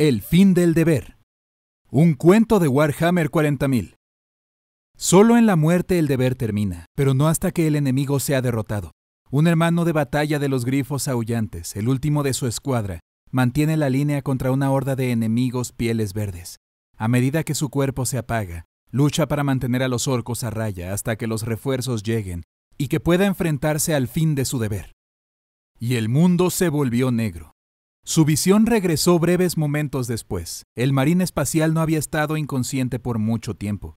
El fin del deber. Un cuento de Warhammer 40.000. Solo en la muerte el deber termina, pero no hasta que el enemigo sea derrotado. Un hermano de batalla de los grifos aullantes, el último de su escuadra, mantiene la línea contra una horda de enemigos pieles verdes. A medida que su cuerpo se apaga, lucha para mantener a los orcos a raya hasta que los refuerzos lleguen y que pueda enfrentarse al fin de su deber. Y el mundo se volvió negro. Su visión regresó breves momentos después. El marín espacial no había estado inconsciente por mucho tiempo.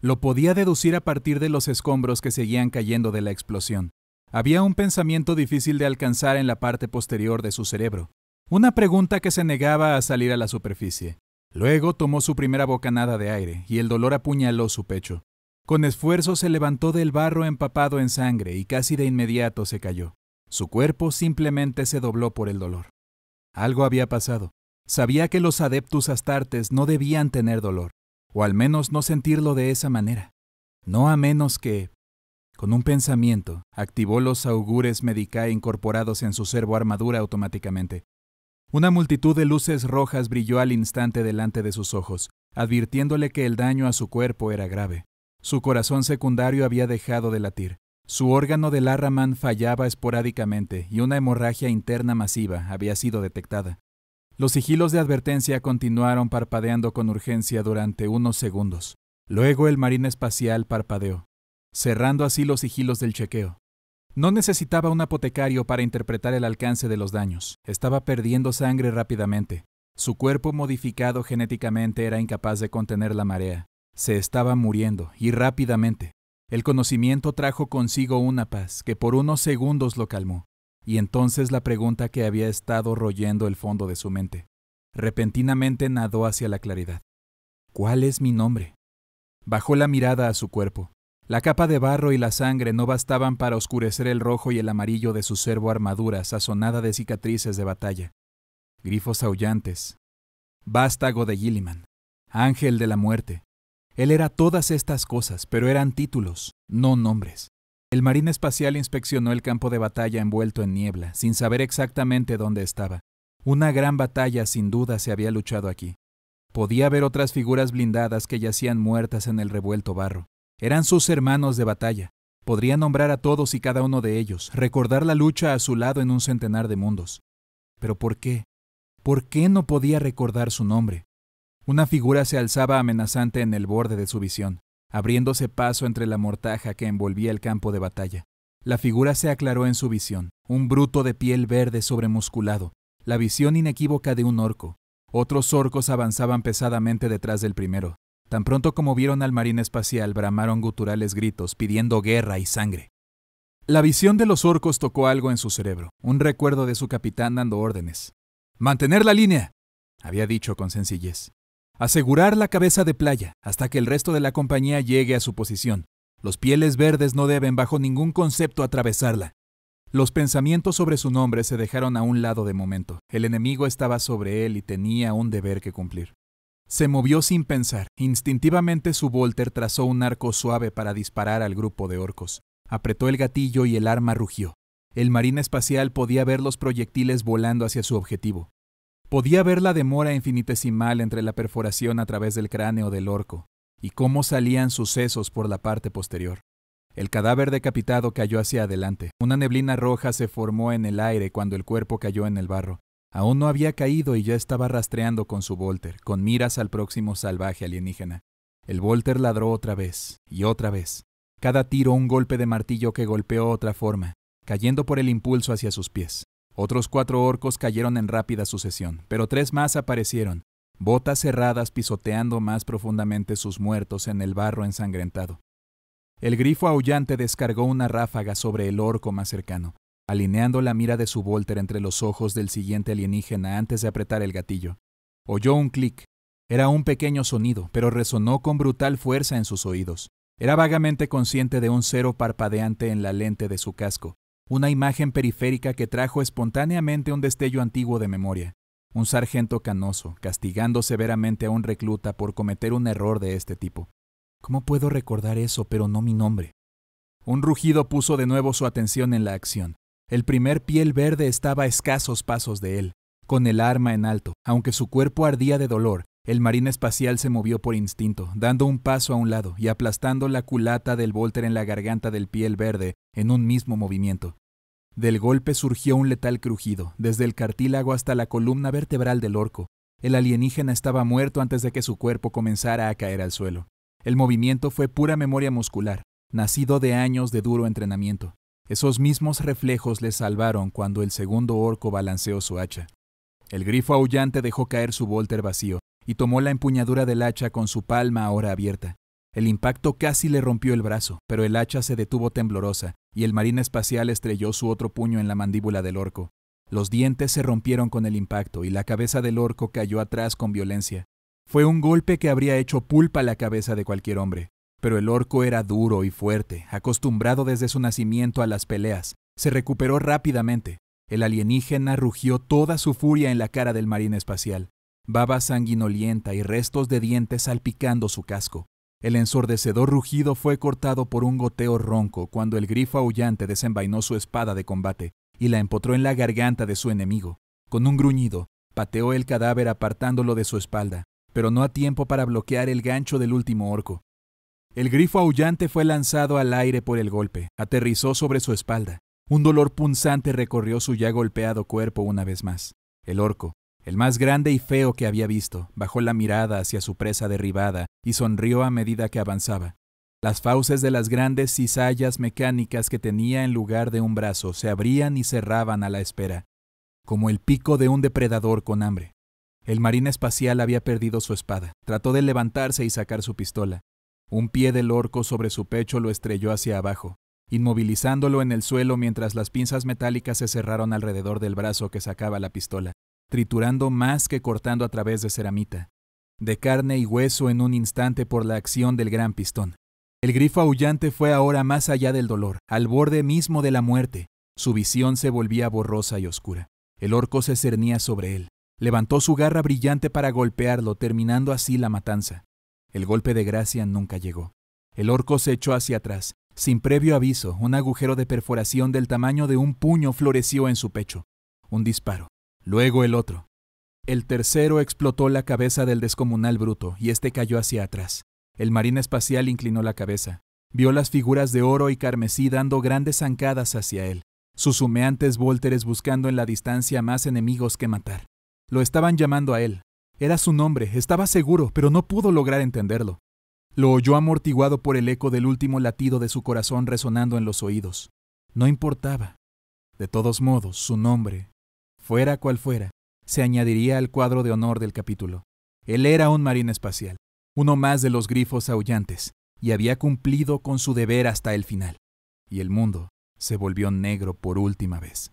Lo podía deducir a partir de los escombros que seguían cayendo de la explosión. Había un pensamiento difícil de alcanzar en la parte posterior de su cerebro. Una pregunta que se negaba a salir a la superficie. Luego tomó su primera bocanada de aire y el dolor apuñaló su pecho. Con esfuerzo se levantó del barro empapado en sangre y casi de inmediato se cayó. Su cuerpo simplemente se dobló por el dolor. Algo había pasado. Sabía que los adeptus astartes no debían tener dolor, o al menos no sentirlo de esa manera. No a menos que... Con un pensamiento, activó los augures medicae incorporados en su servo armadura automáticamente. Una multitud de luces rojas brilló al instante delante de sus ojos, advirtiéndole que el daño a su cuerpo era grave. Su corazón secundario había dejado de latir, su órgano de Larraman fallaba esporádicamente y una hemorragia interna masiva había sido detectada. Los sigilos de advertencia continuaron parpadeando con urgencia durante unos segundos. Luego el marín espacial parpadeó, cerrando así los sigilos del chequeo. No necesitaba un apotecario para interpretar el alcance de los daños. Estaba perdiendo sangre rápidamente. Su cuerpo modificado genéticamente era incapaz de contener la marea. Se estaba muriendo, y rápidamente. El conocimiento trajo consigo una paz que por unos segundos lo calmó, y entonces la pregunta que había estado royendo el fondo de su mente, repentinamente nadó hacia la claridad. ¿Cuál es mi nombre? Bajó la mirada a su cuerpo. La capa de barro y la sangre no bastaban para oscurecer el rojo y el amarillo de su cervo armadura sazonada de cicatrices de batalla. Grifos aullantes. Vástago de Gilliman. Ángel de la muerte. Él era todas estas cosas, pero eran títulos, no nombres. El marín espacial inspeccionó el campo de batalla envuelto en niebla, sin saber exactamente dónde estaba. Una gran batalla sin duda se había luchado aquí. Podía ver otras figuras blindadas que yacían muertas en el revuelto barro. Eran sus hermanos de batalla. Podría nombrar a todos y cada uno de ellos, recordar la lucha a su lado en un centenar de mundos. Pero ¿por qué? ¿Por qué no podía recordar su nombre? Una figura se alzaba amenazante en el borde de su visión, abriéndose paso entre la mortaja que envolvía el campo de batalla. La figura se aclaró en su visión, un bruto de piel verde sobremusculado, la visión inequívoca de un orco. Otros orcos avanzaban pesadamente detrás del primero. Tan pronto como vieron al marín espacial, bramaron guturales gritos pidiendo guerra y sangre. La visión de los orcos tocó algo en su cerebro, un recuerdo de su capitán dando órdenes. ¡Mantener la línea! había dicho con sencillez. Asegurar la cabeza de playa hasta que el resto de la compañía llegue a su posición. Los pieles verdes no deben bajo ningún concepto atravesarla. Los pensamientos sobre su nombre se dejaron a un lado de momento. El enemigo estaba sobre él y tenía un deber que cumplir. Se movió sin pensar. Instintivamente su Volter trazó un arco suave para disparar al grupo de orcos. Apretó el gatillo y el arma rugió. El marín espacial podía ver los proyectiles volando hacia su objetivo. Podía ver la demora infinitesimal entre la perforación a través del cráneo del orco y cómo salían sus sesos por la parte posterior. El cadáver decapitado cayó hacia adelante. Una neblina roja se formó en el aire cuando el cuerpo cayó en el barro. Aún no había caído y ya estaba rastreando con su Volter, con miras al próximo salvaje alienígena. El Volter ladró otra vez, y otra vez. Cada tiro un golpe de martillo que golpeó otra forma, cayendo por el impulso hacia sus pies. Otros cuatro orcos cayeron en rápida sucesión, pero tres más aparecieron, botas cerradas pisoteando más profundamente sus muertos en el barro ensangrentado. El grifo aullante descargó una ráfaga sobre el orco más cercano, alineando la mira de su Volter entre los ojos del siguiente alienígena antes de apretar el gatillo. Oyó un clic. Era un pequeño sonido, pero resonó con brutal fuerza en sus oídos. Era vagamente consciente de un cero parpadeante en la lente de su casco, una imagen periférica que trajo espontáneamente un destello antiguo de memoria. Un sargento canoso, castigando severamente a un recluta por cometer un error de este tipo. ¿Cómo puedo recordar eso, pero no mi nombre? Un rugido puso de nuevo su atención en la acción. El primer piel verde estaba a escasos pasos de él, con el arma en alto. Aunque su cuerpo ardía de dolor, el marín espacial se movió por instinto, dando un paso a un lado y aplastando la culata del Volter en la garganta del piel verde en un mismo movimiento. Del golpe surgió un letal crujido, desde el cartílago hasta la columna vertebral del orco. El alienígena estaba muerto antes de que su cuerpo comenzara a caer al suelo. El movimiento fue pura memoria muscular, nacido de años de duro entrenamiento. Esos mismos reflejos le salvaron cuando el segundo orco balanceó su hacha. El grifo aullante dejó caer su volter vacío y tomó la empuñadura del hacha con su palma ahora abierta. El impacto casi le rompió el brazo, pero el hacha se detuvo temblorosa y el marín espacial estrelló su otro puño en la mandíbula del orco. Los dientes se rompieron con el impacto y la cabeza del orco cayó atrás con violencia. Fue un golpe que habría hecho pulpa la cabeza de cualquier hombre. Pero el orco era duro y fuerte, acostumbrado desde su nacimiento a las peleas. Se recuperó rápidamente. El alienígena rugió toda su furia en la cara del marín espacial, baba sanguinolienta y restos de dientes salpicando su casco. El ensordecedor rugido fue cortado por un goteo ronco cuando el grifo aullante desenvainó su espada de combate y la empotró en la garganta de su enemigo. Con un gruñido, pateó el cadáver apartándolo de su espalda, pero no a tiempo para bloquear el gancho del último orco. El grifo aullante fue lanzado al aire por el golpe, aterrizó sobre su espalda. Un dolor punzante recorrió su ya golpeado cuerpo una vez más. El orco, el más grande y feo que había visto, bajó la mirada hacia su presa derribada y sonrió a medida que avanzaba. Las fauces de las grandes cizallas mecánicas que tenía en lugar de un brazo se abrían y cerraban a la espera, como el pico de un depredador con hambre. El marín espacial había perdido su espada. Trató de levantarse y sacar su pistola. Un pie del orco sobre su pecho lo estrelló hacia abajo, inmovilizándolo en el suelo mientras las pinzas metálicas se cerraron alrededor del brazo que sacaba la pistola triturando más que cortando a través de ceramita, de carne y hueso en un instante por la acción del gran pistón. El grifo aullante fue ahora más allá del dolor, al borde mismo de la muerte. Su visión se volvía borrosa y oscura. El orco se cernía sobre él. Levantó su garra brillante para golpearlo, terminando así la matanza. El golpe de gracia nunca llegó. El orco se echó hacia atrás. Sin previo aviso, un agujero de perforación del tamaño de un puño floreció en su pecho. Un disparo luego el otro. El tercero explotó la cabeza del descomunal bruto y este cayó hacia atrás. El marín espacial inclinó la cabeza. Vio las figuras de oro y carmesí dando grandes zancadas hacia él, sus humeantes vólteres buscando en la distancia más enemigos que matar. Lo estaban llamando a él. Era su nombre, estaba seguro, pero no pudo lograr entenderlo. Lo oyó amortiguado por el eco del último latido de su corazón resonando en los oídos. No importaba. De todos modos, su nombre fuera cual fuera, se añadiría al cuadro de honor del capítulo. Él era un marino espacial, uno más de los grifos aullantes, y había cumplido con su deber hasta el final. Y el mundo se volvió negro por última vez.